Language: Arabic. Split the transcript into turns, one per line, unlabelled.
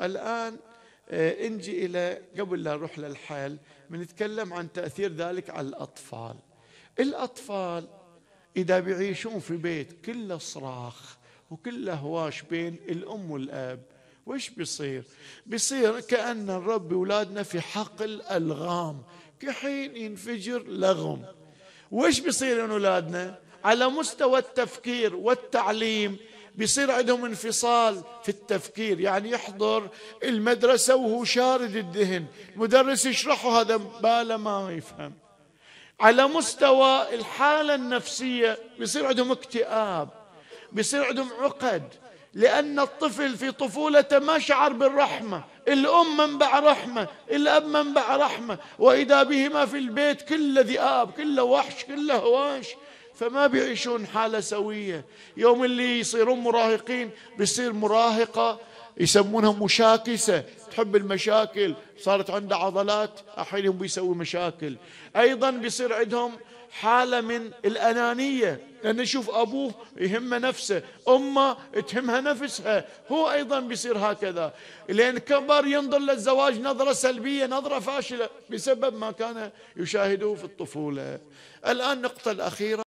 الآن آه، انجي إلى قبل لا نروح للحل بنتكلم عن تأثير ذلك على الأطفال الأطفال إذا بيعيشون في بيت كله صراخ وكله هواش بين الأم والأب وش بيصير بيصير كأن نربي أولادنا في حقل ألغام كحين ينفجر لغم وش بيصير من أولادنا على مستوى التفكير والتعليم بيصير عندهم انفصال في التفكير يعني يحضر المدرسة وهو شارد الذهن المدرس يشرحه هذا باله ما يفهم على مستوى الحالة النفسية بيصير عندهم اكتئاب بيصير عندهم عقد لأن الطفل في طفولته ما شعر بالرحمة الأم منبع رحمة الأب منبع رحمة وإذا بهما في البيت كله ذئاب كله وحش كله هواش فما بيعيشون حالة سوية يوم اللي يصيرون مراهقين بيصير مراهقة يسمونها مشاكسة تحب المشاكل صارت عندها عضلات أحيانهم بيسوي مشاكل أيضا بيصير عندهم حالة من الأنانية لأن يشوف أبوه يهم نفسه أمه تهمها نفسها هو أيضا بيصير هكذا لأن كبر ينظر للزواج نظرة سلبية نظرة فاشلة بسبب ما كان يشاهده في الطفولة الآن نقطة الأخيرة